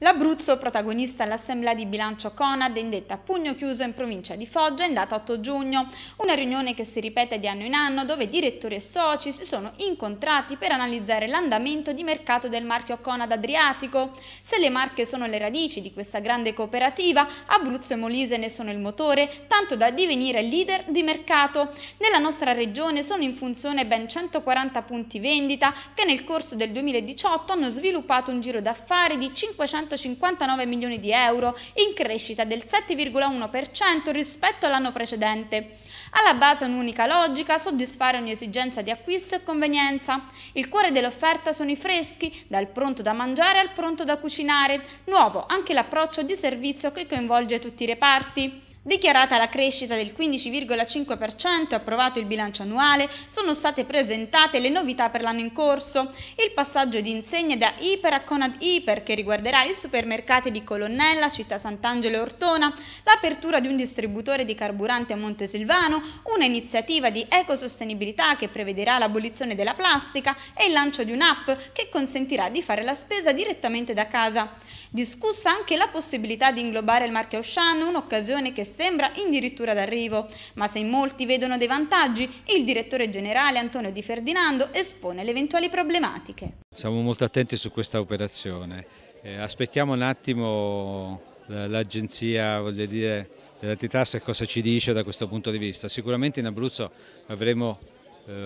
L'Abruzzo, protagonista all'assemblea di bilancio Conad, indetta a pugno chiuso in provincia di Foggia in data 8 giugno, una riunione che si ripete di anno in anno dove direttori e soci si sono incontrati per analizzare l'andamento di mercato del marchio Conad Adriatico. Se le marche sono le radici di questa grande cooperativa, Abruzzo e Molise ne sono il motore, tanto da divenire leader di mercato. Nella nostra regione sono in funzione ben 140 punti vendita che nel corso del 2018 hanno sviluppato un giro d'affari di 500 159 milioni di euro, in crescita del 7,1% rispetto all'anno precedente. Alla base un'unica logica, soddisfare ogni esigenza di acquisto e convenienza. Il cuore dell'offerta sono i freschi, dal pronto da mangiare al pronto da cucinare. Nuovo anche l'approccio di servizio che coinvolge tutti i reparti. Dichiarata la crescita del 15,5% approvato il bilancio annuale, sono state presentate le novità per l'anno in corso, il passaggio di insegne da Iper a Conad Iper che riguarderà i supermercati di Colonnella, Città Sant'Angelo e Ortona, l'apertura di un distributore di carburante a Montesilvano, un'iniziativa di ecosostenibilità che prevederà l'abolizione della plastica e il lancio di un'app che consentirà di fare la spesa direttamente da casa. Discussa anche la possibilità di inglobare il marchio Auchan, un'occasione che sembra addirittura d'arrivo. Ma se in molti vedono dei vantaggi, il direttore generale Antonio Di Ferdinando espone le eventuali problematiche. Siamo molto attenti su questa operazione. Eh, aspettiamo un attimo eh, l'agenzia, voglio dire, dell'antitrust cosa ci dice da questo punto di vista. Sicuramente in Abruzzo avremo eh,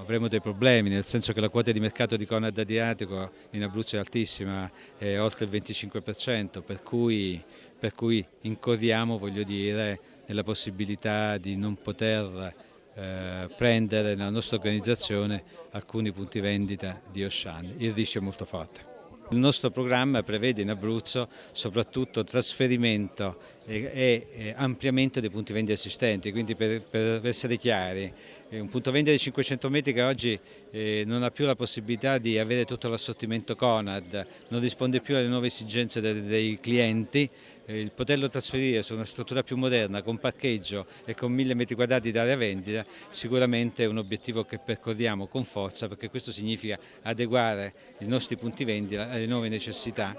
avremo dei problemi, nel senso che la quota di mercato di Conad Adriatico in Abruzzo è altissima, è oltre il 25%, per cui, per cui incorriamo dire, nella possibilità di non poter eh, prendere nella nostra organizzazione alcuni punti vendita di Oshan. Il rischio è molto forte. Il nostro programma prevede in Abruzzo soprattutto trasferimento è ampliamento dei punti vendita esistenti, quindi per, per essere chiari, un punto vendita di 500 metri che oggi eh, non ha più la possibilità di avere tutto l'assortimento Conad, non risponde più alle nuove esigenze dei, clienti, eh, il poterlo trasferire su una struttura più moderna, con parcheggio e con 1000 metri quadrati d'area vendita, sicuramente è un obiettivo che percorriamo con forza perché questo significa adeguare i nostri punti vendita alle nuove necessità.